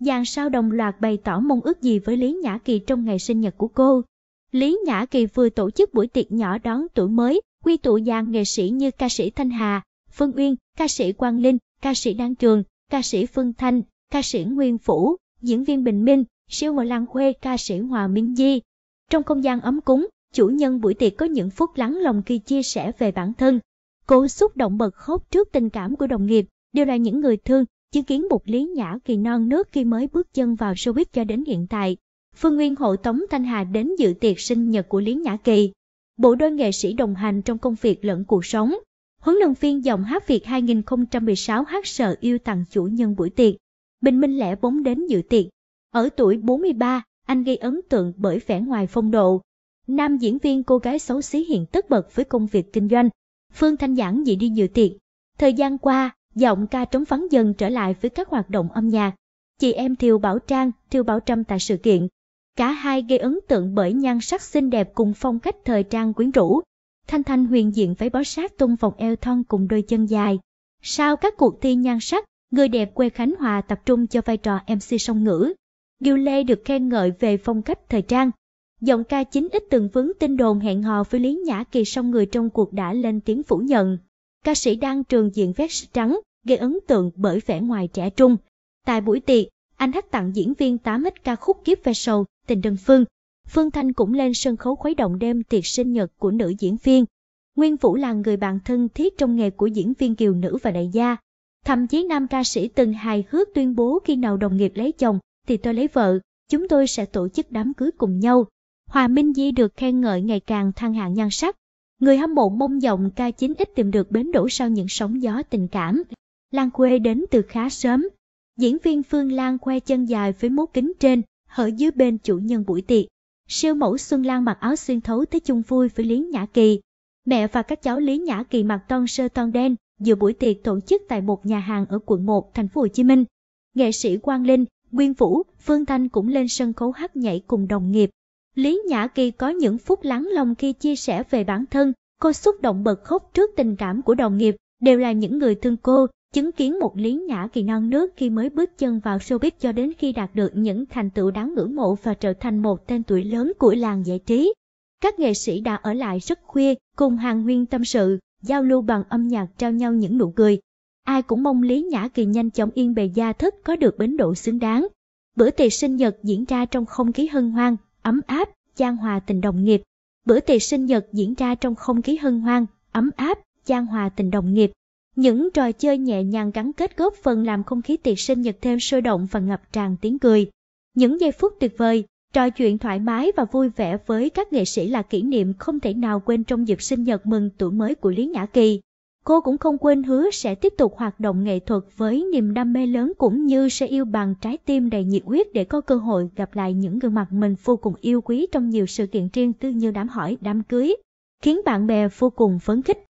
Giang sao đồng loạt bày tỏ mong ước gì với Lý Nhã Kỳ trong ngày sinh nhật của cô. Lý Nhã Kỳ vừa tổ chức buổi tiệc nhỏ đón tuổi mới, quy tụ dàn nghệ sĩ như ca sĩ Thanh Hà, Phương Uyên, ca sĩ Quang Linh, ca sĩ Đan Trường, ca sĩ Phương Thanh, ca sĩ Nguyên Phủ, diễn viên Bình Minh, siêu mờ Lan Khuê, ca sĩ Hòa Minh Di. Trong không gian ấm cúng, chủ nhân buổi tiệc có những phút lắng lòng khi chia sẻ về bản thân. Cô xúc động bật khóc trước tình cảm của đồng nghiệp, đều là những người thương chứng kiến một lý nhã kỳ non nước khi mới bước chân vào showbiz cho đến hiện tại. Phương Nguyên hộ Tống Thanh Hà đến dự tiệc sinh nhật của Lý Nhã Kỳ. Bộ đôi nghệ sĩ đồng hành trong công việc lẫn cuộc sống. Huấn luyện viên giọng hát Việt 2016 hát sợ yêu tặng chủ nhân buổi tiệc. Bình Minh Lẻ bóng đến dự tiệc. Ở tuổi 43, anh gây ấn tượng bởi vẻ ngoài phong độ. Nam diễn viên cô gái xấu xí hiện tất bật với công việc kinh doanh. Phương Thanh Giảng dị đi dự tiệc. Thời gian qua, giọng ca trống vắng dần trở lại với các hoạt động âm nhạc. Chị em Thiều Bảo Trang, Thiều Bảo Trâm tại sự kiện. Cả hai gây ấn tượng bởi nhan sắc xinh đẹp cùng phong cách thời trang quyến rũ. Thanh Thanh huyền diện váy bó sát tung vòng eo thon cùng đôi chân dài. Sau các cuộc thi nhan sắc, người đẹp quê Khánh Hòa tập trung cho vai trò MC song ngữ. Gil Lê được khen ngợi về phong cách thời trang. Giọng ca chính ít từng vướng tin đồn hẹn hò với Lý Nhã Kỳ song người trong cuộc đã lên tiếng phủ nhận. Ca sĩ đang trường diện vest trắng, gây ấn tượng bởi vẻ ngoài trẻ trung. Tại buổi tiệc, anh hát tặng diễn viên 8X ca khúc Kiếp Ve Sầu, Tình Đơn Phương. Phương Thanh cũng lên sân khấu khuấy động đêm tiệc sinh nhật của nữ diễn viên. Nguyên Vũ là người bạn thân thiết trong nghề của diễn viên kiều nữ và đại gia. Thậm chí nam ca sĩ từng hài hước tuyên bố khi nào đồng nghiệp lấy chồng thì tôi lấy vợ, chúng tôi sẽ tổ chức đám cưới cùng nhau. Hòa Minh Di được khen ngợi ngày càng thăng hạng nhan sắc. Người hâm mộ mong vọng ca 9 ít tìm được bến đổ sau những sóng gió tình cảm. Lan Khuê đến từ khá sớm. Diễn viên Phương Lan khoe chân dài với mốt kính trên, hở dưới bên chủ nhân buổi tiệc. Siêu mẫu Xuân Lan mặc áo xuyên thấu tới chung vui với Lý Nhã Kỳ. Mẹ và các cháu Lý Nhã Kỳ mặc ton sơ ton đen dự buổi tiệc tổ chức tại một nhà hàng ở quận 1, thành phố Hồ Chí Minh. Nghệ sĩ Quang Linh, Nguyên Vũ, Phương Thanh cũng lên sân khấu hát nhảy cùng đồng nghiệp. Lý Nhã Kỳ có những phút lắng lòng khi chia sẻ về bản thân, cô xúc động bật khóc trước tình cảm của đồng nghiệp, đều là những người thương cô, chứng kiến một lý nhã kỳ non nước khi mới bước chân vào showbiz cho đến khi đạt được những thành tựu đáng ngưỡng mộ và trở thành một tên tuổi lớn của làng giải trí. Các nghệ sĩ đã ở lại rất khuya, cùng hàng huyên tâm sự, giao lưu bằng âm nhạc trao nhau những nụ cười. Ai cũng mong Lý Nhã Kỳ nhanh chóng yên bề gia thất có được bến độ xứng đáng. Bữa tiệc sinh nhật diễn ra trong không khí hân hoan, ấm áp, chan hòa tình đồng nghiệp. Bữa tiệc sinh nhật diễn ra trong không khí hân hoan, ấm áp, chan hòa tình đồng nghiệp. Những trò chơi nhẹ nhàng gắn kết góp phần làm không khí tiệc sinh nhật thêm sôi động và ngập tràn tiếng cười. Những giây phút tuyệt vời, trò chuyện thoải mái và vui vẻ với các nghệ sĩ là kỷ niệm không thể nào quên trong dịp sinh nhật mừng tuổi mới của Lý Nhã Kỳ. Cô cũng không quên hứa sẽ tiếp tục hoạt động nghệ thuật với niềm đam mê lớn cũng như sẽ yêu bằng trái tim đầy nhiệt huyết để có cơ hội gặp lại những gương mặt mình vô cùng yêu quý trong nhiều sự kiện riêng tư như đám hỏi, đám cưới, khiến bạn bè vô cùng phấn khích.